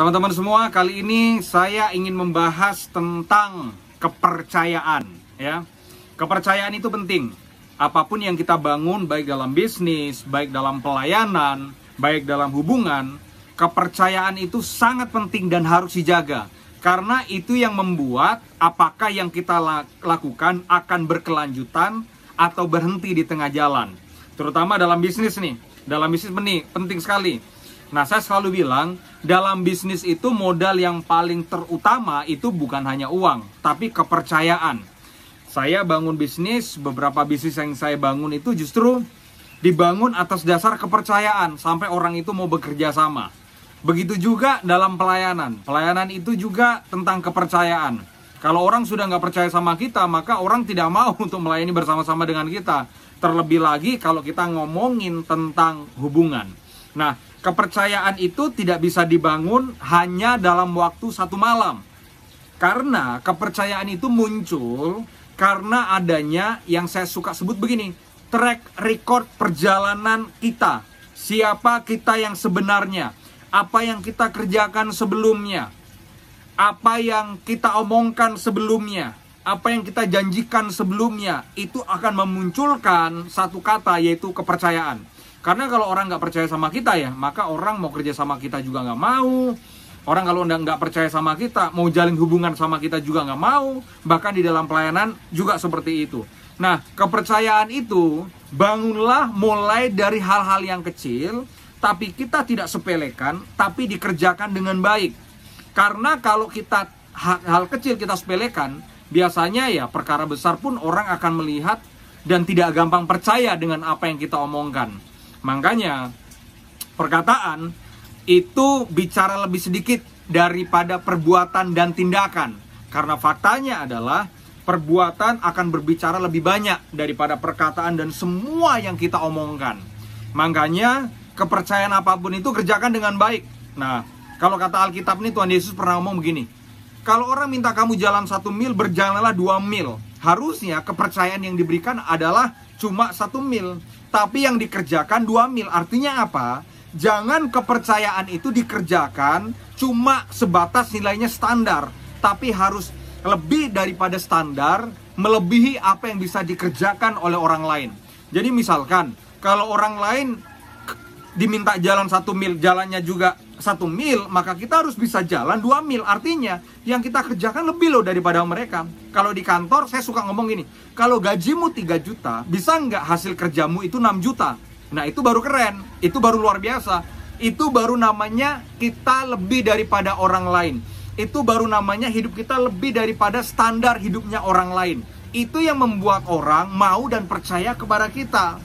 Teman-teman semua, kali ini saya ingin membahas tentang kepercayaan, ya. Kepercayaan itu penting. Apapun yang kita bangun baik dalam bisnis, baik dalam pelayanan, baik dalam hubungan, kepercayaan itu sangat penting dan harus dijaga. Karena itu yang membuat apakah yang kita lakukan akan berkelanjutan atau berhenti di tengah jalan. Terutama dalam bisnis nih. Dalam bisnis ini penting sekali Nah, saya selalu bilang, dalam bisnis itu modal yang paling terutama itu bukan hanya uang, tapi kepercayaan. Saya bangun bisnis, beberapa bisnis yang saya bangun itu justru dibangun atas dasar kepercayaan sampai orang itu mau bekerja sama. Begitu juga dalam pelayanan. Pelayanan itu juga tentang kepercayaan. Kalau orang sudah nggak percaya sama kita, maka orang tidak mau untuk melayani bersama-sama dengan kita. Terlebih lagi kalau kita ngomongin tentang hubungan. Nah, Kepercayaan itu tidak bisa dibangun hanya dalam waktu satu malam. Karena kepercayaan itu muncul karena adanya yang saya suka sebut begini, track record perjalanan kita. Siapa kita yang sebenarnya? Apa yang kita kerjakan sebelumnya? Apa yang kita omongkan sebelumnya? Apa yang kita janjikan sebelumnya? Itu akan memunculkan satu kata yaitu kepercayaan. Karena kalau orang nggak percaya sama kita ya, maka orang mau kerja sama kita juga nggak mau. Orang kalau nggak percaya sama kita, mau jalin hubungan sama kita juga nggak mau. Bahkan di dalam pelayanan juga seperti itu. Nah, kepercayaan itu bangunlah mulai dari hal-hal yang kecil, tapi kita tidak sepelekan, tapi dikerjakan dengan baik. Karena kalau kita hal kecil kita sepelekan, biasanya ya perkara besar pun orang akan melihat dan tidak gampang percaya dengan apa yang kita omongkan. Makanya perkataan itu bicara lebih sedikit daripada perbuatan dan tindakan. Karena faktanya adalah perbuatan akan berbicara lebih banyak daripada perkataan dan semua yang kita omongkan. Makanya kepercayaan apapun itu kerjakan dengan baik. Nah, kalau kata Alkitab ini Tuhan Yesus pernah ngomong begini. Kalau orang minta kamu jalan satu mil, berjalanlah dua mil. Harusnya kepercayaan yang diberikan adalah cuma satu mil tapi yang dikerjakan 2 mil. Artinya apa? Jangan kepercayaan itu dikerjakan cuma sebatas nilainya standar, tapi harus lebih daripada standar, melebihi apa yang bisa dikerjakan oleh orang lain. Jadi misalkan kalau orang lain diminta jalan satu mil, jalannya juga satu mil, maka kita harus bisa jalan dua mil. Artinya, yang kita kerjakan lebih loh daripada mereka. Kalau di kantor, saya suka ngomong gini, kalau gajimu 3 juta, bisa nggak hasil kerjamu itu 6 juta? Nah, itu baru keren. Itu baru luar biasa. Itu baru namanya kita lebih daripada orang lain. Itu baru namanya hidup kita lebih daripada standar hidupnya orang lain. Itu yang membuat orang mau dan percaya kepada kita.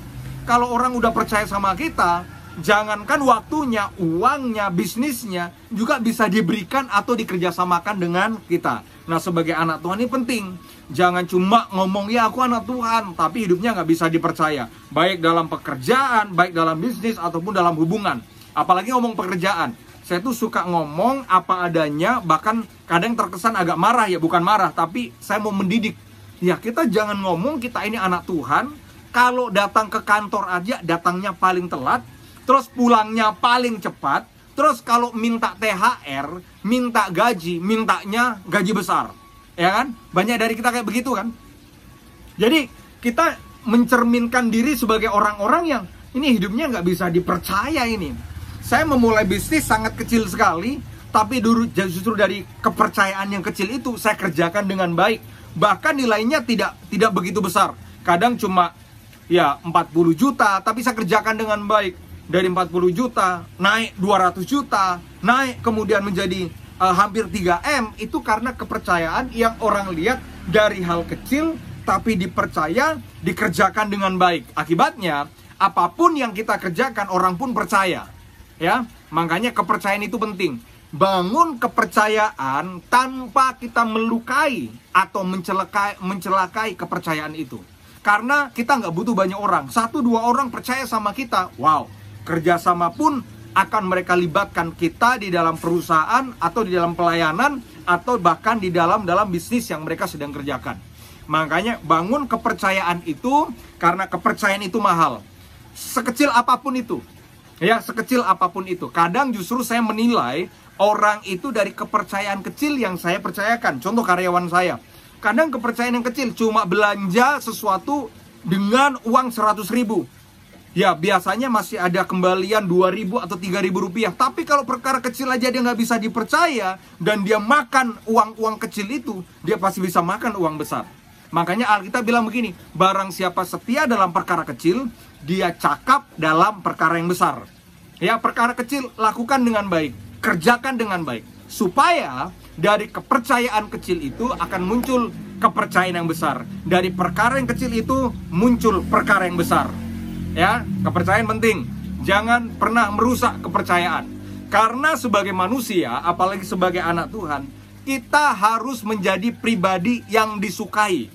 Kalau orang udah percaya sama kita, jangankan waktunya, uangnya, bisnisnya juga bisa diberikan atau dikerjasamakan dengan kita. Nah sebagai anak Tuhan ini penting. Jangan cuma ngomong ya aku anak Tuhan, tapi hidupnya nggak bisa dipercaya. Baik dalam pekerjaan, baik dalam bisnis ataupun dalam hubungan. Apalagi ngomong pekerjaan. Saya tuh suka ngomong apa adanya, bahkan kadang terkesan agak marah ya, bukan marah, tapi saya mau mendidik. Ya kita jangan ngomong kita ini anak Tuhan, kalau datang ke kantor aja datangnya paling telat, terus pulangnya paling cepat, terus kalau minta THR, minta gaji, mintanya gaji besar. Ya kan? Banyak dari kita kayak begitu kan? Jadi kita mencerminkan diri sebagai orang-orang yang ini hidupnya nggak bisa dipercaya ini. Saya memulai bisnis sangat kecil sekali, tapi dulu justru dari kepercayaan yang kecil itu saya kerjakan dengan baik. Bahkan nilainya tidak tidak begitu besar. Kadang cuma ya 40 juta, tapi saya kerjakan dengan baik dari 40 juta naik 200 juta, naik kemudian menjadi uh, hampir 3M itu karena kepercayaan yang orang lihat dari hal kecil tapi dipercaya, dikerjakan dengan baik. Akibatnya, apapun yang kita kerjakan orang pun percaya. Ya, makanya kepercayaan itu penting. Bangun kepercayaan tanpa kita melukai atau mencelakai, mencelakai kepercayaan itu. Karena kita nggak butuh banyak orang. Satu dua orang percaya sama kita, wow, kerjasama pun akan mereka libatkan kita di dalam perusahaan atau di dalam pelayanan atau bahkan di dalam dalam bisnis yang mereka sedang kerjakan. Makanya bangun kepercayaan itu karena kepercayaan itu mahal. Sekecil apapun itu. Ya, sekecil apapun itu. Kadang justru saya menilai orang itu dari kepercayaan kecil yang saya percayakan. Contoh karyawan saya. Kadang kepercayaan yang kecil cuma belanja sesuatu dengan uang 100 ribu ya biasanya masih ada kembalian 2000 atau 3000 rupiah tapi kalau perkara kecil aja dia nggak bisa dipercaya dan dia makan uang-uang kecil itu dia pasti bisa makan uang besar makanya Alkitab bilang begini barang siapa setia dalam perkara kecil dia cakap dalam perkara yang besar ya perkara kecil lakukan dengan baik kerjakan dengan baik supaya dari kepercayaan kecil itu akan muncul kepercayaan yang besar dari perkara yang kecil itu muncul perkara yang besar Ya, kepercayaan penting. Jangan pernah merusak kepercayaan. Karena sebagai manusia, apalagi sebagai anak Tuhan, kita harus menjadi pribadi yang disukai.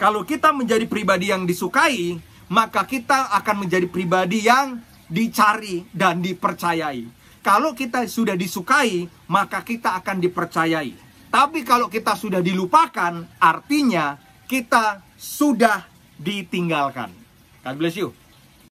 Kalau kita menjadi pribadi yang disukai, maka kita akan menjadi pribadi yang dicari dan dipercayai. Kalau kita sudah disukai, maka kita akan dipercayai. Tapi kalau kita sudah dilupakan, artinya kita sudah ditinggalkan. God bless you.